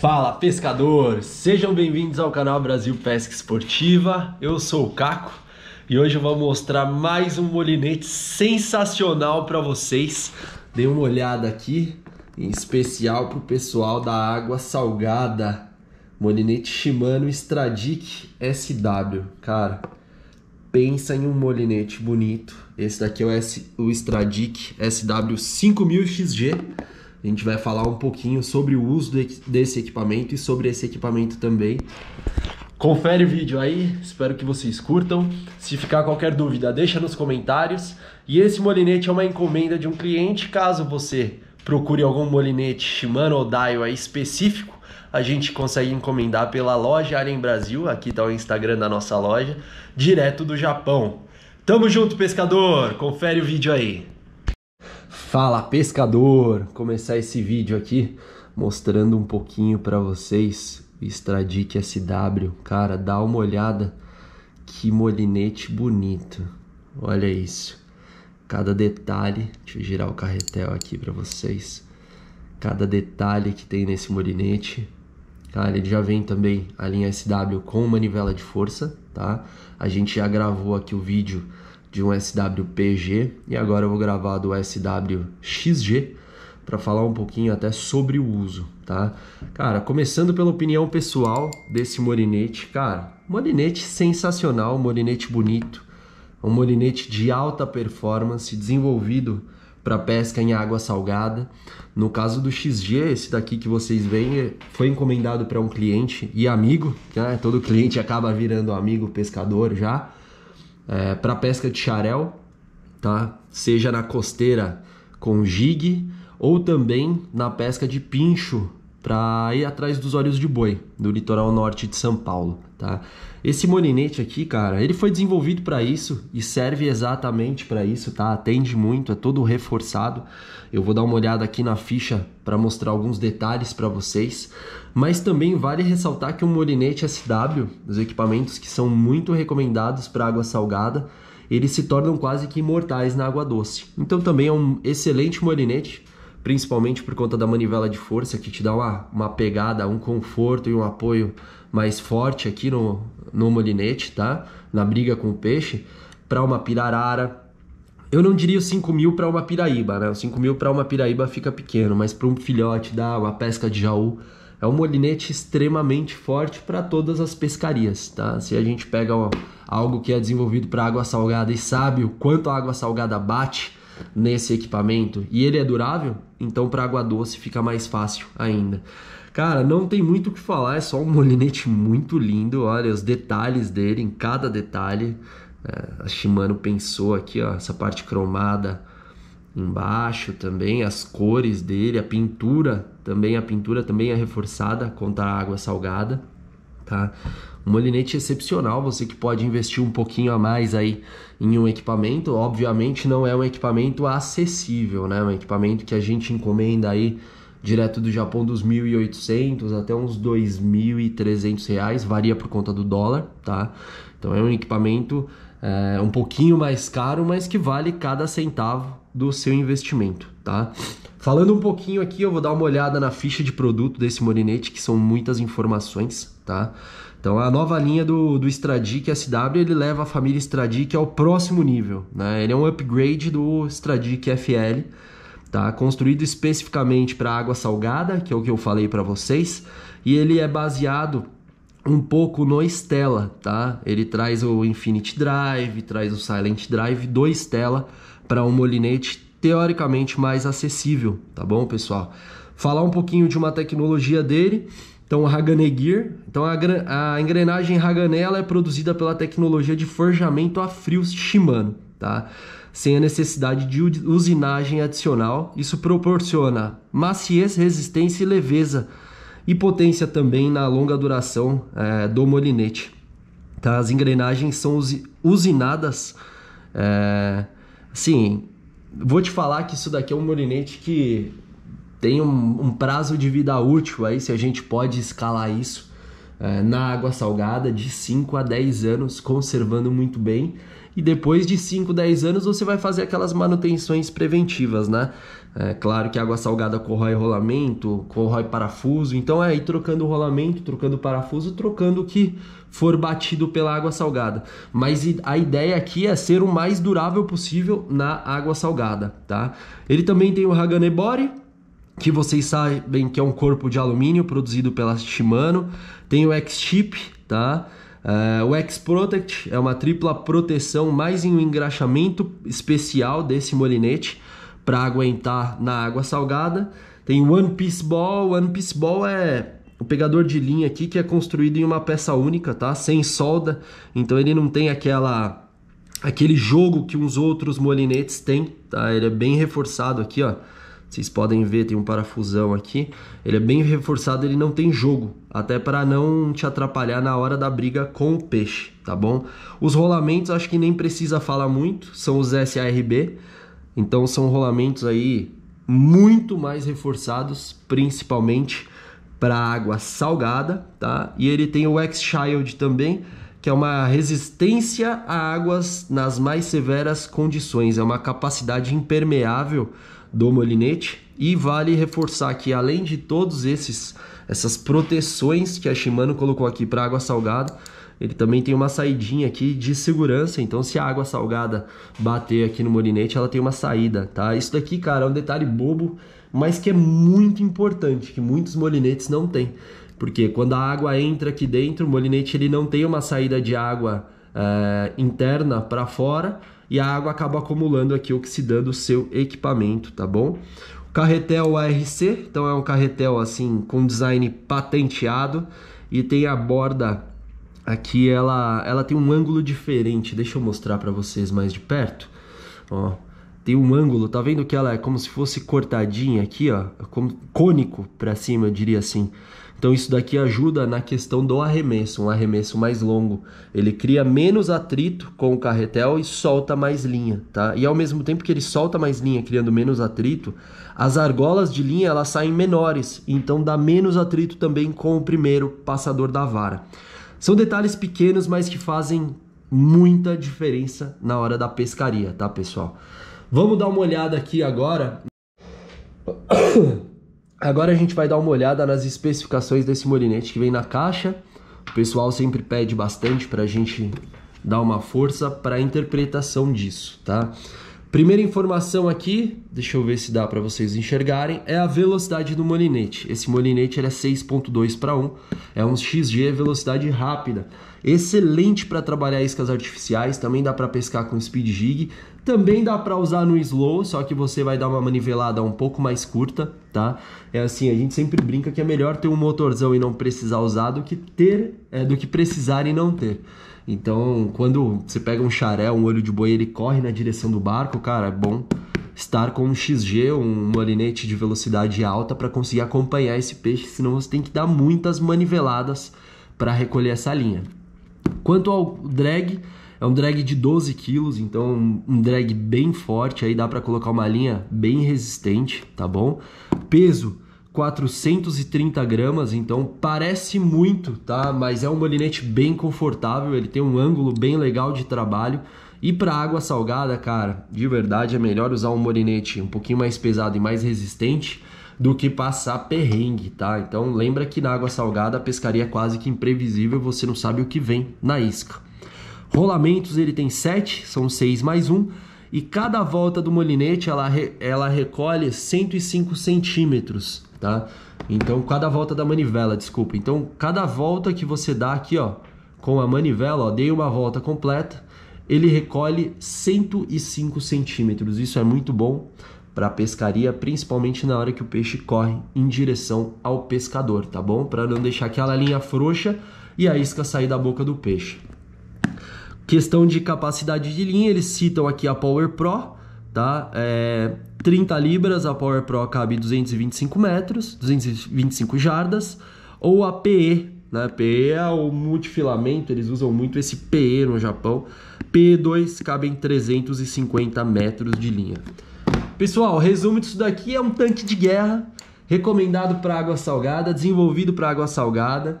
Fala pescador, sejam bem-vindos ao canal Brasil Pesca Esportiva. Eu sou o Caco e hoje eu vou mostrar mais um molinete sensacional para vocês. Dê uma olhada aqui, em especial para o pessoal da água salgada. Molinete Shimano Stradic SW, cara. Pensa em um molinete bonito. Esse daqui é o, S, o Stradic SW 5000 XG. A gente vai falar um pouquinho sobre o uso desse equipamento e sobre esse equipamento também. Confere o vídeo aí, espero que vocês curtam. Se ficar qualquer dúvida, deixa nos comentários. E esse molinete é uma encomenda de um cliente, caso você procure algum molinete Shimano ou Daiwa específico, a gente consegue encomendar pela loja Alien Brasil, aqui está o Instagram da nossa loja, direto do Japão. Tamo junto, pescador! Confere o vídeo aí. Fala pescador! Começar esse vídeo aqui mostrando um pouquinho para vocês o Stradic SW. Cara, dá uma olhada que molinete bonito. Olha isso. Cada detalhe, deixa eu girar o carretel aqui para vocês. Cada detalhe que tem nesse molinete. Cara, tá, ele já vem também a linha SW com manivela de força, tá? A gente já gravou aqui o vídeo de um SWPG e agora eu vou gravar do SWXG para falar um pouquinho até sobre o uso, tá? Cara, começando pela opinião pessoal desse molinete, cara, molinete sensacional, molinete bonito, um molinete de alta performance desenvolvido para pesca em água salgada. No caso do XG, esse daqui que vocês veem é, foi encomendado para um cliente e amigo, né? Todo cliente acaba virando amigo pescador já é, para pesca de xarel, tá? Seja na costeira com jig ou também na pesca de pincho para ir atrás dos olhos de boi do litoral norte de São Paulo, tá? Esse molinete aqui, cara, ele foi desenvolvido para isso e serve exatamente para isso, tá? Atende muito, é todo reforçado. Eu vou dar uma olhada aqui na ficha para mostrar alguns detalhes para vocês, mas também vale ressaltar que o molinete SW, os equipamentos que são muito recomendados para água salgada, eles se tornam quase que imortais na água doce. Então também é um excelente molinete principalmente por conta da manivela de força, que te dá uma, uma pegada, um conforto e um apoio mais forte aqui no, no molinete, tá? Na briga com o peixe, para uma pirarara. Eu não diria 5 mil para uma piraíba, né? 5 mil para uma piraíba fica pequeno, mas para um filhote da uma pesca de jaú, é um molinete extremamente forte para todas as pescarias, tá? Se a gente pega ó, algo que é desenvolvido para água salgada e sabe o quanto a água salgada bate nesse equipamento e ele é durável, então para água doce fica mais fácil ainda. Cara, não tem muito o que falar, é só um molinete muito lindo, olha os detalhes dele, em cada detalhe. É, a Shimano pensou aqui, ó, essa parte cromada embaixo também, as cores dele, a pintura também, a pintura também é reforçada contra a água salgada, tá? Um molinete excepcional, você que pode investir um pouquinho a mais aí em um equipamento. Obviamente não é um equipamento acessível, né? Um equipamento que a gente encomenda aí direto do Japão dos 1.800 até uns 2.300 reais, varia por conta do dólar, tá? Então é um equipamento é, um pouquinho mais caro, mas que vale cada centavo do seu investimento, tá? Falando um pouquinho aqui, eu vou dar uma olhada na ficha de produto desse molinete, que são muitas informações, tá? Então é a nova linha do, do Stradic SW, ele leva a família Stradic ao próximo nível, né? Ele é um upgrade do Stradic FL, tá? Construído especificamente para água salgada, que é o que eu falei para vocês, e ele é baseado um pouco no Stella, tá? Ele traz o Infinity Drive, traz o Silent Drive do Stella para um molinete teoricamente mais acessível, tá bom, pessoal? Falar um pouquinho de uma tecnologia dele, então a Hagane Gear, então a, a engrenagem Hagane é produzida pela tecnologia de forjamento a frio Shimano, tá? Sem a necessidade de usinagem adicional, isso proporciona maciez, resistência e leveza e potência também na longa duração é, do molinete. Tá? As engrenagens são usinadas. É, eh, sim, vou te falar que isso daqui é um molinete que tem um, um prazo de vida útil aí, se a gente pode escalar isso eh, na água salgada de 5 a 10 anos, conservando muito bem. E depois de 5, 10 anos você vai fazer aquelas manutenções preventivas, né? É claro que a água salgada corrói rolamento, corrói parafuso, então é aí trocando o rolamento, trocando o parafuso, trocando o que for batido pela água salgada. Mas a ideia aqui é ser o mais durável possível na água salgada, tá? Ele também tem o Haganebori, que vocês sabem que é um corpo de alumínio produzido pela Shimano. Tem o X-Chip, tá? Uh, o X-Protect é uma tripla proteção mais um engraxamento especial desse molinete para aguentar na água salgada. Tem o One Piece Ball. One Piece Ball é o pegador de linha aqui que é construído em uma peça única, tá? Sem solda. Então ele não tem aquela aquele jogo que uns outros molinetes têm, tá? Ele é bem reforçado aqui, ó. Vocês podem ver, tem um parafusão aqui. Ele é bem reforçado, ele não tem jogo, até para não te atrapalhar na hora da briga com o peixe, tá bom? Os rolamentos acho que nem precisa falar muito, são os SARB. Então são rolamentos aí muito mais reforçados, principalmente para água salgada, tá? E ele tem o X-Child também, que é uma resistência a águas nas mais severas condições, é uma capacidade impermeável do molinete. E vale reforçar que além de todos esses essas proteções que a Shimano colocou aqui para água salgada, ele também tem uma saidinha aqui de segurança, então se a água salgada bater aqui no molinete, ela tem uma saída, tá? Isso daqui, cara, é um detalhe bobo, mas que é muito importante, que muitos molinetes não têm. Porque quando a água entra aqui dentro, o molinete ele não tem uma saída de água é, interna para fora e a água acaba acumulando aqui, oxidando o seu equipamento, tá bom? O carretel ARC, então é um carretel assim com design patenteado e tem a borda aqui, ela, ela tem um ângulo diferente, deixa eu mostrar para vocês mais de perto, ó. Tem um ângulo, tá vendo que ela é como se fosse cortadinha aqui, ó, como cônico para cima, eu diria assim. Então isso daqui ajuda na questão do arremesso, um arremesso mais longo. Ele cria menos atrito com o carretel e solta mais linha, tá? E ao mesmo tempo que ele solta mais linha, criando menos atrito, as argolas de linha elas saem menores, então dá menos atrito também com o primeiro passador da vara. São detalhes pequenos, mas que fazem muita diferença na hora da pescaria, tá, pessoal? Vamos dar uma olhada aqui agora Agora a gente vai dar uma olhada nas especificações desse molinete que vem na caixa. O pessoal sempre pede bastante para a gente dar uma força para a interpretação disso, tá? Primeira informação aqui, deixa eu ver se dá para vocês enxergarem, é a velocidade do molinete. Esse molinete ele é 6.2 para 1, é um XG velocidade rápida. Excelente para trabalhar iscas artificiais, também dá para pescar com speed jig, também dá para usar no slow, só que você vai dar uma manivelada um pouco mais curta, tá? É assim, a gente sempre brinca que é melhor ter um motorzão e não precisar usar do que ter, é, do que precisar e não ter. Então, quando você pega um charé um olho de boi, ele corre na direção do barco, cara, é bom estar com um XG, um molinete de velocidade alta para conseguir acompanhar esse peixe, senão você tem que dar muitas maniveladas para recolher essa linha. Quanto ao drag, é um drag de 12 quilos, então um drag bem forte, aí dá para colocar uma linha bem resistente, tá bom? Peso 430 gramas, então parece muito, tá? Mas é um molinete bem confortável, ele tem um ângulo bem legal de trabalho. E para água salgada, cara, de verdade é melhor usar um molinete um pouquinho mais pesado e mais resistente do que passar perrengue, tá? Então lembra que na água salgada a pescaria é quase que imprevisível, você não sabe o que vem na isca. Rolamentos ele tem 7, são 6 mais 1. E cada volta do molinete ela, ela recolhe 105 centímetros, tá? Então, cada volta da manivela, desculpa. Então, cada volta que você dá aqui, ó, com a manivela, ó, dei uma volta completa, ele recolhe 105 centímetros. Isso é muito bom para a pescaria, principalmente na hora que o peixe corre em direção ao pescador, tá bom? Para não deixar aquela linha frouxa e a isca sair da boca do peixe. Questão de capacidade de linha, eles citam aqui a Power Pro, tá? É, 30 libras, a Power Pro cabe 225 metros, 225 jardas, ou a PE, né? PE é o multifilamento, eles usam muito esse PE no Japão. PE2 cabem 350 metros de linha. Pessoal, resumo disso daqui é um tanque de guerra recomendado para água salgada, desenvolvido para água salgada.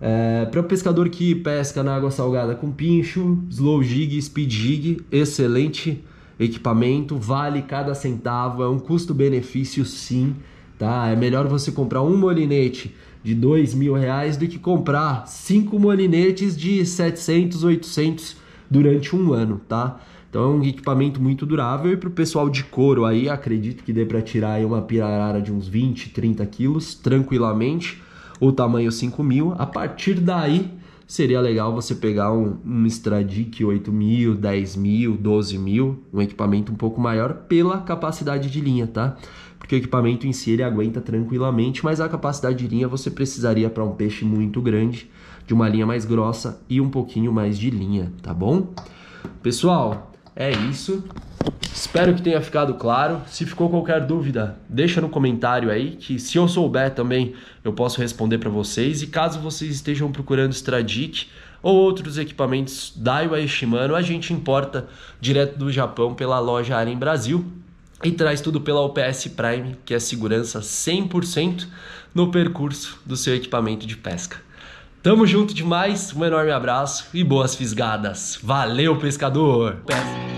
É, para o pescador que pesca na água salgada com pincho, slow jig, speed jig, excelente equipamento, vale cada centavo, é um custo-benefício sim, tá? É melhor você comprar um molinete de dois mil reais do que comprar cinco molinetes de 700, 800 durante um ano, tá? Então é um equipamento muito durável e para o pessoal de couro aí, acredito que dê para tirar uma pirarara de uns 20, 30 quilos tranquilamente o tamanho 5000. A partir daí, seria legal você pegar um, um Stradic 8000, 10000, 12000, um equipamento um pouco maior pela capacidade de linha, tá? Porque o equipamento em si ele aguenta tranquilamente, mas a capacidade de linha você precisaria para um peixe muito grande, de uma linha mais grossa e um pouquinho mais de linha, tá bom? Pessoal, é isso. Espero que tenha ficado claro. Se ficou qualquer dúvida, deixa no comentário aí que se eu souber também eu posso responder para vocês. E caso vocês estejam procurando Stradic ou outros equipamentos Daiwa e Shimano, a gente importa direto do Japão pela loja Aren Brasil e traz tudo pela UPS Prime, que é segurança 100% no percurso do seu equipamento de pesca. Tamo junto demais, um enorme abraço e boas fisgadas. Valeu, pescador! Pesca.